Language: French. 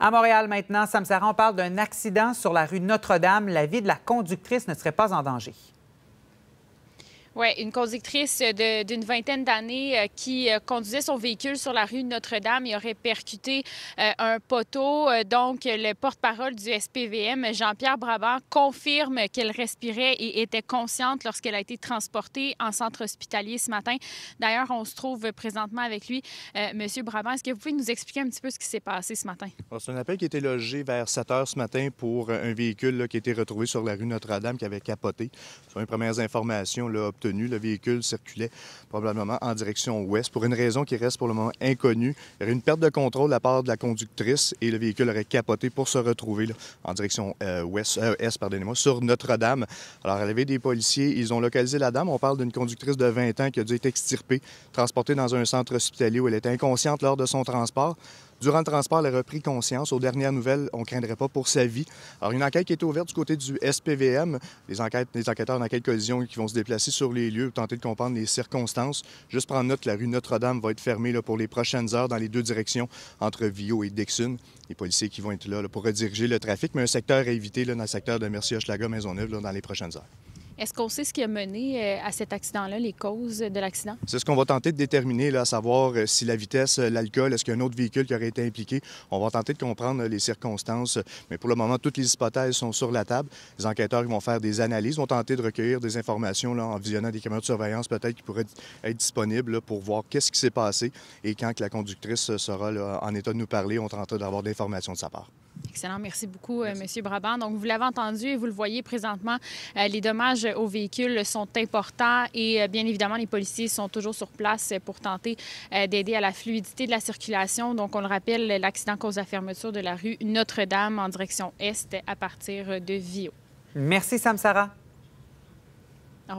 À Montréal maintenant, Sam Sarah, on parle d'un accident sur la rue Notre-Dame. La vie de la conductrice ne serait pas en danger. Oui, une conductrice d'une vingtaine d'années euh, qui euh, conduisait son véhicule sur la rue Notre-Dame et aurait percuté euh, un poteau. Donc, le porte-parole du SPVM, Jean-Pierre Brabant, confirme qu'elle respirait et était consciente lorsqu'elle a été transportée en centre hospitalier ce matin. D'ailleurs, on se trouve présentement avec lui. Monsieur Brabant, est-ce que vous pouvez nous expliquer un petit peu ce qui s'est passé ce matin? C'est un appel qui a été logé vers 7 heures ce matin pour un véhicule qui a été retrouvé sur la rue Notre-Dame qui avait capoté. Ce les premières informations là, le véhicule circulait probablement en direction ouest pour une raison qui reste pour le moment inconnue. Il y aurait une perte de contrôle de la part de la conductrice et le véhicule aurait capoté pour se retrouver en direction euh, ouest, euh, est, sur Notre-Dame. Alors, à l'arrivée des policiers, ils ont localisé la dame. On parle d'une conductrice de 20 ans qui a dû être extirpée, transportée dans un centre hospitalier où elle était inconsciente lors de son transport. Durant le transport, elle a repris conscience. Aux dernières nouvelles, on ne craindrait pas pour sa vie. Alors, une enquête qui est ouverte du côté du SPVM. Les, enquêtes, les enquêteurs d'enquête collision qui vont se déplacer sur les lieux, pour tenter de comprendre les circonstances. Juste prendre note, que la rue Notre-Dame va être fermée là, pour les prochaines heures dans les deux directions, entre Viau et Dixon. Les policiers qui vont être là, pour rediriger le trafic, mais un secteur à éviter dans le secteur de Mercier-Hochelaga-Maisonneuve dans les prochaines heures. Est-ce qu'on sait ce qui a mené euh, à cet accident-là, les causes de l'accident? C'est ce qu'on va tenter de déterminer, à savoir euh, si la vitesse, euh, l'alcool, est-ce qu'il y a un autre véhicule qui aurait été impliqué. On va tenter de comprendre les circonstances, mais pour le moment, toutes les hypothèses sont sur la table. Les enquêteurs vont faire des analyses, vont tenter de recueillir des informations en visionnant des caméras de surveillance peut-être qui pourraient être disponibles pour voir qu'est-ce qui s'est passé et quand la conductrice sera en état de nous parler, on tentera d'avoir des informations de sa part. Excellent. Merci beaucoup, euh, Monsieur M. Brabant. Donc, vous l'avez entendu et vous le voyez présentement, euh, les dommages aux véhicules sont importants et euh, bien évidemment, les policiers sont toujours sur place pour tenter d'aider à la fluidité de la circulation. Donc, on le rappelle, l'accident cause la fermeture de la rue Notre-Dame en direction est à partir de Vio. Merci, Sam Sarah.